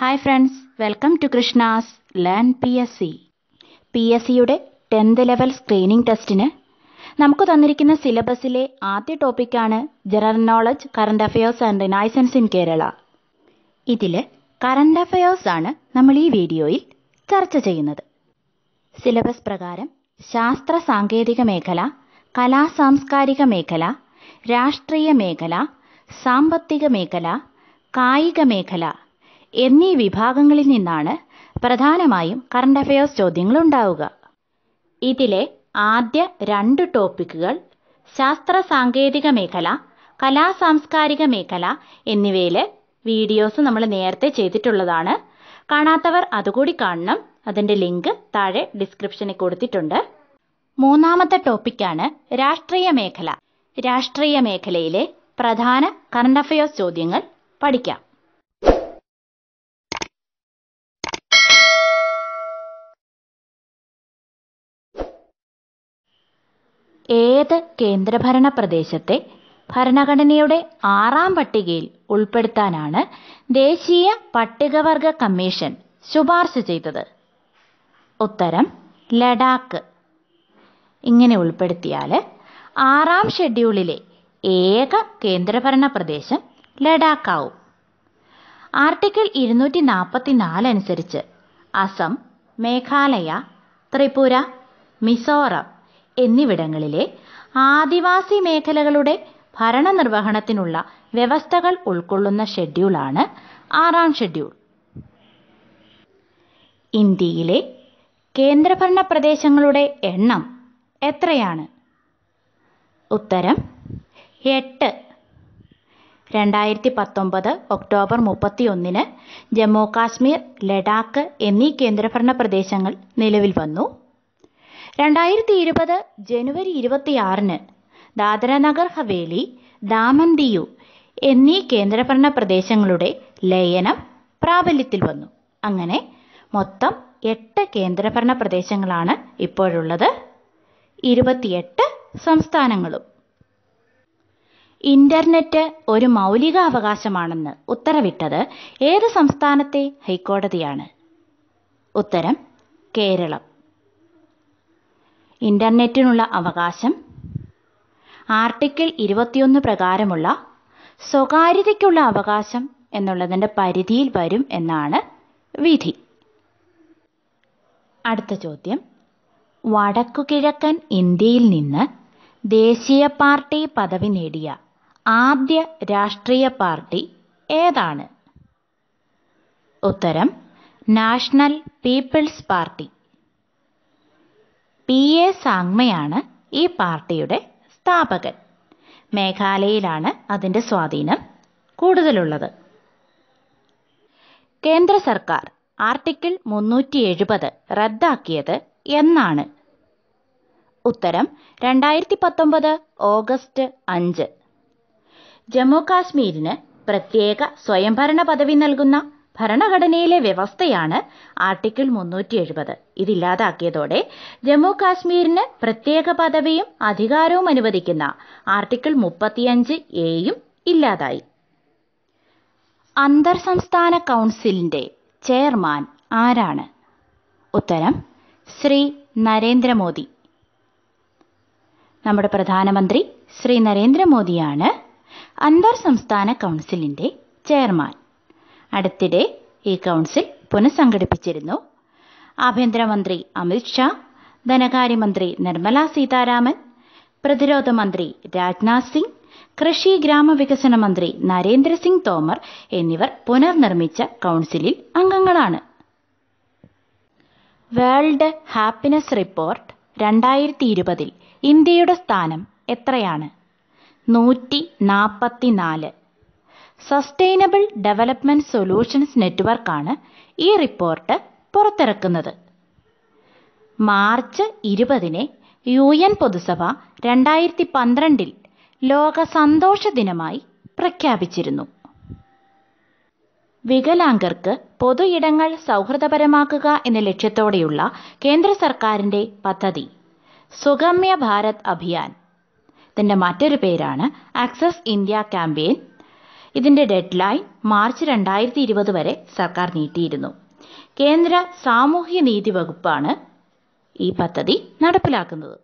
hi friends welcome to Krishna's learn P S C P S സിയുടെ tenth level screening ടെസ്റ്റിന് നമുക്ക് തന്നിരിക്കുന്ന സിലബസിലെ ആദ്യ ടോപ്പിക്കാണ് general knowledge current affairs and renaissance in Kerala ഇതിൽ കറണ്ട് അഫയേഴ്സ് ആണ് നമ്മൾ ഈ വീഡിയോയിൽ ചർച്ച ചെയ്യുന്നത് സിലബസ് പ്രകാരം ശാസ്ത്ര സാങ്കേതിക മേഖല കലാ സാംസ്കാരിക മേഖല രാഷ്ട്രീയ മേഖല സാമ്പത്തിക മേഖല കായിക മേഖല എന്നീ വിഭാഗങ്ങളിൽ നിന്നാണ് പ്രധാനമായും കറണ്ട് അഫയേഴ്സ് ചോദ്യങ്ങൾ ഉണ്ടാവുക ഇതിലെ ആദ്യ രണ്ട് ടോപ്പിക്കുകൾ ശാസ്ത്ര സാങ്കേതിക മേഖല കലാ സാംസ്കാരിക മേഖല എന്നിവയിൽ വീഡിയോസ് നമ്മൾ നേരത്തെ ചെയ്തിട്ടുള്ളതാണ് കാണാത്തവർ അതുകൂടി കാണണം അതിൻ്റെ ലിങ്ക് താഴെ ഡിസ്ക്രിപ്ഷനിൽ കൊടുത്തിട്ടുണ്ട് മൂന്നാമത്തെ ടോപ്പിക്കാണ് രാഷ്ട്രീയ മേഖല രാഷ്ട്രീയ മേഖലയിലെ പ്രധാന കറണ്ട് അഫയേഴ്സ് ചോദ്യങ്ങൾ പഠിക്കാം ഏത് കേന്ദ്രഭരണ പ്രദേശത്തെ ഭരണഘടനയുടെ ആറാം പട്ടികയിൽ ഉൾപ്പെടുത്താനാണ് ദേശീയ പട്ടികവർഗ കമ്മീഷൻ ശുപാർശ ചെയ്തത് ഉത്തരം ലഡാക്ക് ഇങ്ങനെ ഉൾപ്പെടുത്തിയാൽ ആറാം ഷെഡ്യൂളിലെ ഏക കേന്ദ്രഭരണ പ്രദേശം ലഡാക്കാവും ആർട്ടിക്കിൾ ഇരുന്നൂറ്റി നാൽപ്പത്തി നാല് അനുസരിച്ച് അസം മേഘാലയ ത്രിപുര മിസോറം എന്നിവിടങ്ങളിലെ ആദിവാസി മേഖലകളുടെ ഭരണനിർവഹണത്തിനുള്ള വ്യവസ്ഥകൾ ഉൾക്കൊള്ളുന്ന ഷെഡ്യൂളാണ് ആറാം ഷെഡ്യൂൾ ഇന്ത്യയിലെ കേന്ദ്രഭരണ പ്രദേശങ്ങളുടെ എണ്ണം എത്രയാണ് ഉത്തരം എട്ട് രണ്ടായിരത്തി പത്തൊമ്പത് ഒക്ടോബർ മുപ്പത്തിയൊന്നിന് ജമ്മു കാശ്മീർ ലഡാക്ക് എന്നീ കേന്ദ്രഭരണ പ്രദേശങ്ങൾ നിലവിൽ വന്നു രണ്ടായിരത്തി ഇരുപത് ജനുവരി ഇരുപത്തിയാറിന് നഗർ ഹവേലി ദാമൻ ദിയു എന്നീ കേന്ദ്രഭരണ പ്രദേശങ്ങളുടെ ലയനം പ്രാബല്യത്തിൽ വന്നു അങ്ങനെ മൊത്തം എട്ട് കേന്ദ്രഭരണ പ്രദേശങ്ങളാണ് ഇപ്പോഴുള്ളത് ഇരുപത്തിയെട്ട് സംസ്ഥാനങ്ങളും ഇന്റർനെറ്റ് ഒരു മൗലിക അവകാശമാണെന്ന് ഉത്തരവിട്ടത് ഏത് സംസ്ഥാനത്തെ ഹൈക്കോടതിയാണ് ഉത്തരം കേരളം ഇൻ്റർനെറ്റിനുള്ള അവകാശം ആർട്ടിക്കിൾ ഇരുപത്തിയൊന്ന് പ്രകാരമുള്ള സ്വകാര്യതയ്ക്കുള്ള അവകാശം എന്നുള്ളതിൻ്റെ പരിധിയിൽ വരും എന്നാണ് വിധി അടുത്ത ചോദ്യം വടക്കുകിഴക്കൻ ഇന്ത്യയിൽ നിന്ന് ദേശീയ പാർട്ടി പദവി നേടിയ ആദ്യ രാഷ്ട്രീയ പാർട്ടി ഏതാണ് ഉത്തരം national people's party P A സാങ്മയാണ് ഈ പാർട്ടിയുടെ സ്ഥാപകൻ മേഘാലയയിലാണ് അതിൻ്റെ സ്വാധീനം കൂടുതലുള്ളത് കേന്ദ്ര സർക്കാർ ആർട്ടിക്കിൾ മുന്നൂറ്റി എഴുപത് റദ്ദാക്കിയത് എന്നാണ് ഉത്തരം രണ്ടായിരത്തി പത്തൊമ്പത് ഓഗസ്റ്റ് അഞ്ച് ജമ്മു കാശ്മീരിന് പ്രത്യേക സ്വയംഭരണ പദവി നൽകുന്ന ഭരണഘടനയിലെ വ്യവസ്ഥയാണ് ആർട്ടിക്കിൾ മുന്നൂറ്റി എഴുപത് ഇതില്ലാതാക്കിയതോടെ ജമ്മു കാശ്മീരിന് പ്രത്യേക പദവിയും അധികാരവും അനുവദിക്കുന്ന ആർട്ടിക്കിൾ മുപ്പത്തിയഞ്ച് എയും ഇല്ലാതായി അന്തർ സംസ്ഥാന കൗൺസിലിന്റെ ചെയർമാൻ ആരാണ് ഉത്തരം ശ്രീ നരേന്ദ്രമോദി നമ്മുടെ പ്രധാനമന്ത്രി ശ്രീ നരേന്ദ്രമോദിയാണ് അന്തർ സംസ്ഥാന കൗൺസിലിന്റെ ചെയർമാൻ അടുത്തിടെ ഈ കൗൺസിൽ പുനഃസംഘടിപ്പിച്ചിരുന്നു ആഭ്യന്തരമന്ത്രി അമിത് ഷാ ധനകാര്യമന്ത്രി നിർമ്മല സീതാരാമൻ പ്രതിരോധ മന്ത്രി രാജ്നാഥ് സിംഗ് കൃഷി ഗ്രാമവികസന മന്ത്രി നരേന്ദ്രസിംഗ് തോമർ എന്നിവർ പുനർനിർമ്മിച്ച കൗൺസിലിൽ അംഗങ്ങളാണ് വേൾഡ് ഹാപ്പിനെസ് റിപ്പോർട്ട് രണ്ടായിരത്തി ഇരുപതിൽ ഇന്ത്യയുടെ സ്ഥാനം എത്രയാണ് നൂറ്റി നാൽപ്പത്തിനാല് സസ്റ്റൈനബിൾ ഡെവലപ്മെന്റ് സൊല്യൂഷൻസ് നെറ്റ്വർക്കാണ് ഈ റിപ്പോർട്ട് പുറത്തിറക്കുന്നത് മാർച്ച് ഇരുപതിന് യു എൻ പൊതുസഭ രണ്ടായിരത്തി പന്ത്രണ്ടിൽ ലോക സന്തോഷ ദിനമായി പ്രഖ്യാപിച്ചിരുന്നു വികലാംഗർക്ക് പൊതു ഇടങ്ങൾ സൗഹൃദപരമാക്കുക എന്ന ലക്ഷ്യത്തോടെയുള്ള കേന്ദ്ര സർക്കാരിൻ്റെ പദ്ധതി സുഗമ്യ ഭാരത് അഭിയാൻ ഇതിൻ്റെ മറ്റൊരു പേരാണ് ആക്സസ് ഇന്ത്യ ക്യാമ്പയിൻ ഇതിന്റെ ഡെഡ് ലൈൻ മാർച്ച് രണ്ടായിരത്തി ഇരുപത് വരെ സർക്കാർ നീട്ടിയിരുന്നു കേന്ദ്ര സാമൂഹ്യ നീതി വകുപ്പാണ് ഈ പദ്ധതി നടപ്പിലാക്കുന്നത്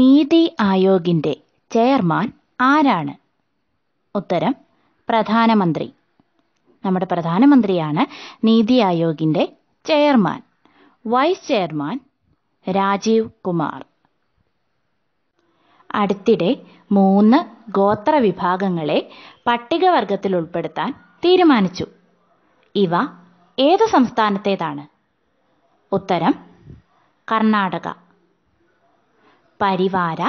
നീതി ആയോഗിന്റെ ചെയർമാൻ ആരാണ് ഉത്തരം പ്രധാനമന്ത്രി നമ്മുടെ പ്രധാനമന്ത്രിയാണ് നീതി ആയോഗിന്റെ chairman vice chairman Rajiv Kumar അടുത്തിടെ മൂന്ന് ഗോത്ര വിഭാഗങ്ങളെ പട്ടികവർഗത്തിൽ ഉൾപ്പെടുത്താൻ തീരുമാനിച്ചു ഇവ ഏത് സംസ്ഥാനത്തേതാണ് ഉത്തരം കർണാടക പരിവാര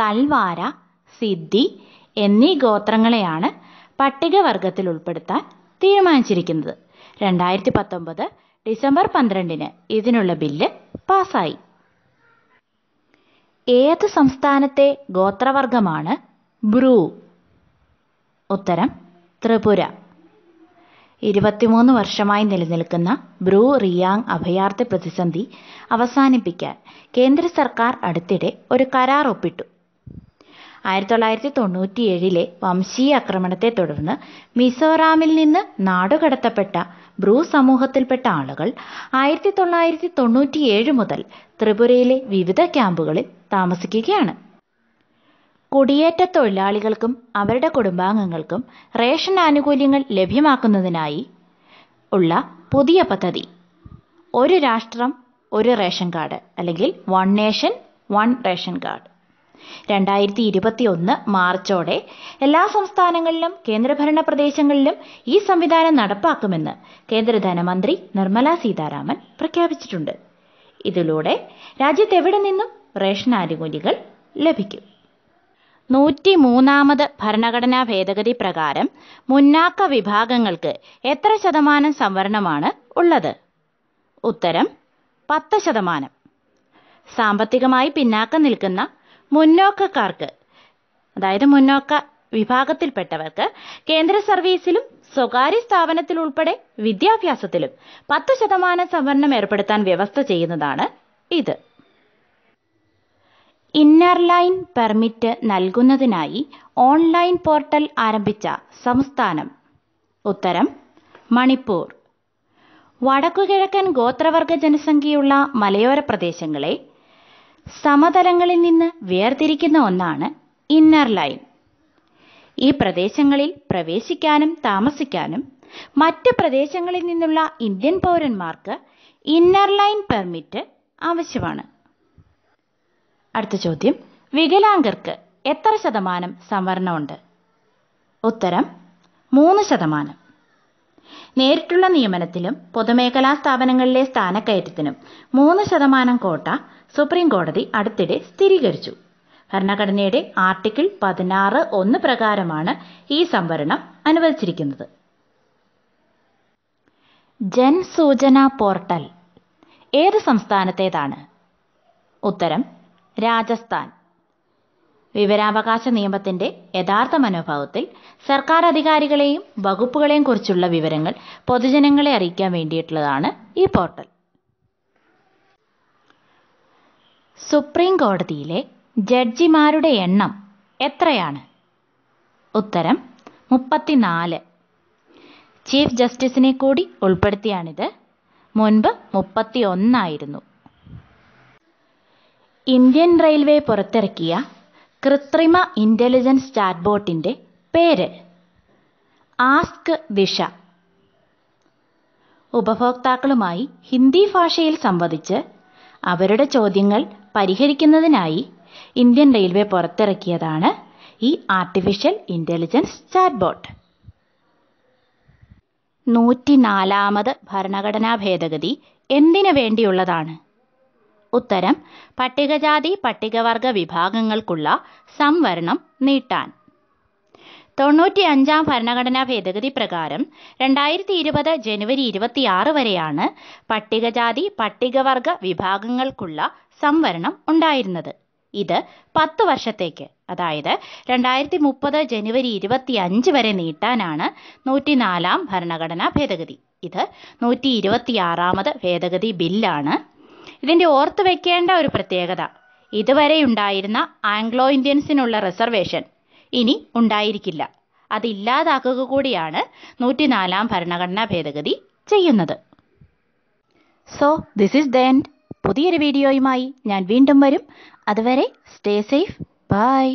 തൽവാര സിദ്ധി എന്നീ ഗോത്രങ്ങളെയാണ് പട്ടികവർഗത്തിൽ ഉൾപ്പെടുത്താൻ തീരുമാനിച്ചിരിക്കുന്നത് രണ്ടായിരത്തി പത്തൊമ്പത് ഡിസംബർ പന്ത്രണ്ടിന് ഇതിനുള്ള ബില്ല് പാസ്സായി ഏത് സംസ്ഥാനത്തെ ഗോത്രവർഗമാണ് ബ്രൂ ഉത്തരം ത്രിപുര ഇരുപത്തിമൂന്ന് വർഷമായി നിലനിൽക്കുന്ന ബ്രൂ റിയാങ് അഭയാർത്ഥി പ്രതിസന്ധി അവസാനിപ്പിക്കാൻ കേന്ദ്ര സർക്കാർ അടുത്തിടെ ഒരു കരാർ ഒപ്പിട്ടു ആയിരത്തി തൊള്ളായിരത്തി തൊണ്ണൂറ്റിയേഴിലെ വംശീയ ആക്രമണത്തെ തുടർന്ന് മിസോറാമിൽ നിന്ന് നാടുകടത്തപ്പെട്ട ബ്രൂ സമൂഹത്തിൽപ്പെട്ട ആളുകൾ ആയിരത്തി തൊള്ളായിരത്തി തൊണ്ണൂറ്റിയേഴ് മുതൽ ത്രിപുരയിലെ വിവിധ ക്യാമ്പുകളിൽ താമസിക്കുകയാണ് കുടിയേറ്റ തൊഴിലാളികൾക്കും അവരുടെ കുടുംബാംഗങ്ങൾക്കും റേഷൻ ആനുകൂല്യങ്ങൾ ലഭ്യമാക്കുന്നതിനായി ഉള്ള പുതിയ പദ്ധതി ഒരു രാഷ്ട്രം ഒരു റേഷൻ കാർഡ് അല്ലെങ്കിൽ one nation one ration card രണ്ടായിരത്തി ഒന്ന് മാർച്ചോടെ എല്ലാ സംസ്ഥാനങ്ങളിലും കേന്ദ്രഭരണ പ്രദേശങ്ങളിലും ഈ സംവിധാനം നടപ്പാക്കുമെന്ന് കേന്ദ്ര ധനമന്ത്രി നിർമ്മല സീതാരാമൻ പ്രഖ്യാപിച്ചിട്ടുണ്ട് ഇതിലൂടെ രാജ്യത്തെവിടെ നിന്നും റേഷൻ ആനുകൂല്യങ്ങൾ ലഭിക്കും നൂറ്റി മൂന്നാമത് ഭരണഘടനാ ഭേദഗതി പ്രകാരം മുന്നാക്ക വിഭാഗങ്ങൾക്ക് എത്ര ശതമാനം സംവരണമാണ് ഉള്ളത് ഉത്തരം പത്ത് ശതമാനം സാമ്പത്തികമായി പിന്നാക്കം നിൽക്കുന്ന മുന്നോക്കക്കാർക്ക് അതായത് മുന്നോക്ക വിഭാഗത്തിൽപ്പെട്ടവർക്ക് കേന്ദ്ര സർവീസിലും സ്വകാര്യ സ്ഥാപനത്തിലുൾപ്പെടെ വിദ്യാഭ്യാസത്തിലും പത്ത് ശതമാനം സംവരണം ഏർപ്പെടുത്താൻ വ്യവസ്ഥ ചെയ്യുന്നതാണ് ഇത് ഇന്നർ ലൈൻ പെർമിറ്റ് നൽകുന്നതിനായി ഓൺലൈൻ പോർട്ടൽ ആരംഭിച്ച സംസ്ഥാനം ഉത്തരം മണിപ്പൂർ വടക്കുകിഴക്കൻ ഗോത്രവർഗ ജനസംഖ്യയുള്ള മലയോര പ്രദേശങ്ങളെ സമതലങ്ങളിൽ നിന്ന് വേർതിരിക്കുന്ന ഒന്നാണ് ഇന്നർ ലൈൻ ഈ പ്രദേശങ്ങളിൽ പ്രവേശിക്കാനും താമസിക്കാനും മറ്റ് പ്രദേശങ്ങളിൽ നിന്നുള്ള ഇന്ത്യൻ പൗരന്മാർക്ക് ഇന്നർ ലൈൻ പെർമിറ്റ് ആവശ്യമാണ് അടുത്ത ചോദ്യം വികലാംഗർക്ക് എത്ര ശതമാനം സംവരണമുണ്ട് ഉത്തരം മൂന്ന് ശതമാനം നേരിട്ടുള്ള നിയമനത്തിലും പൊതുമേഖലാ സ്ഥാപനങ്ങളിലെ സ്ഥാനക്കയറ്റത്തിനും മൂന്ന് ശതമാനം കോട്ട സുപ്രീം കോടതി അടുത്തിടെ സ്ഥിരീകരിച്ചു ഭരണഘടനയുടെ ആർട്ടിക്കിൾ പതിനാറ് ഒന്ന് പ്രകാരമാണ് ഈ സംവരണം അനുവദിച്ചിരിക്കുന്നത് ജൻസൂചന പോർട്ടൽ ഏത് സംസ്ഥാനത്തേതാണ് ഉത്തരം രാജസ്ഥാൻ വിവരാവകാശ നിയമത്തിന്റെ യഥാർത്ഥ മനോഭാവത്തിൽ സർക്കാർ അധികാരികളെയും വകുപ്പുകളെയും കുറിച്ചുള്ള വിവരങ്ങൾ പൊതുജനങ്ങളെ അറിയിക്കാൻ വേണ്ടിയിട്ടുള്ളതാണ് ഈ പോർട്ടൽ സുപ്രീം കോടതിയിലെ ജഡ്ജിമാരുടെ എണ്ണം എത്രയാണ് ഉത്തരം മുപ്പത്തിനാല് ചീഫ് ജസ്റ്റിസിനെ കൂടി ഉൾപ്പെടുത്തിയാണിത് മുൻപ് മുപ്പത്തി ഒന്നായിരുന്നു ഇന്ത്യൻ റെയിൽവേ പുറത്തിറക്കിയ കൃത്രിമ ഇൻ്റലിജൻസ് ചാറ്റ്ബോട്ടിൻ്റെ പേര് ആസ്ക് ദിശ ഉപഭോക്താക്കളുമായി ഹിന്ദി ഭാഷയിൽ സംവദിച്ച് അവരുടെ ചോദ്യങ്ങൾ പരിഹരിക്കുന്നതിനായി ഇന്ത്യൻ റെയിൽവേ പുറത്തിറക്കിയതാണ് ഈ ആർട്ടിഫിഷ്യൽ ഇൻ്റലിജൻസ് ചാറ്റ്ബോട്ട് നൂറ്റിനാലാമത് ഭരണഘടനാ ഭേദഗതി എന്തിനു വേണ്ടിയുള്ളതാണ് ഉത്തരം പട്ടികജാതി പട്ടികവർഗ വിഭാഗങ്ങൾക്കുള്ള സംവരണം നീട്ടാൻ അഞ്ചാം ഭരണഘടനാ ഭേദഗതി പ്രകാരം രണ്ടായിരത്തി ഇരുപത് ജനുവരി ആറ് വരെയാണ് പട്ടികജാതി പട്ടികവർഗ വിഭാഗങ്ങൾക്കുള്ള സംവരണം ഉണ്ടായിരുന്നത് ഇത് പത്ത് വർഷത്തേക്ക് അതായത് രണ്ടായിരത്തി മുപ്പത് ജനുവരി ഇരുപത്തി അഞ്ച് വരെ നീട്ടാനാണ് നൂറ്റിനാലാം ഭരണഘടനാ ഭേദഗതി ഇത് നൂറ്റി ആറാമത് ഭേദഗതി ബില്ലാണ് ഇതിൻ്റെ ഓർത്ത് വെക്കേണ്ട ഒരു പ്രത്യേകത ഇതുവരെ ഉണ്ടായിരുന്ന ആംഗ്ലോ ഇന്ത്യൻസിനുള്ള റിസർവേഷൻ ഇനി ഉണ്ടായിരിക്കില്ല അതില്ലാതാക്കുക കൂടിയാണ് നൂറ്റിനാലാം ഭരണഘടനാ ഭേദഗതി ചെയ്യുന്നത് so this is the end പുതിയൊരു വീഡിയോയുമായി ഞാൻ വീണ്ടും വരും അതുവരെ സ്റ്റേ സേഫ് ബൈ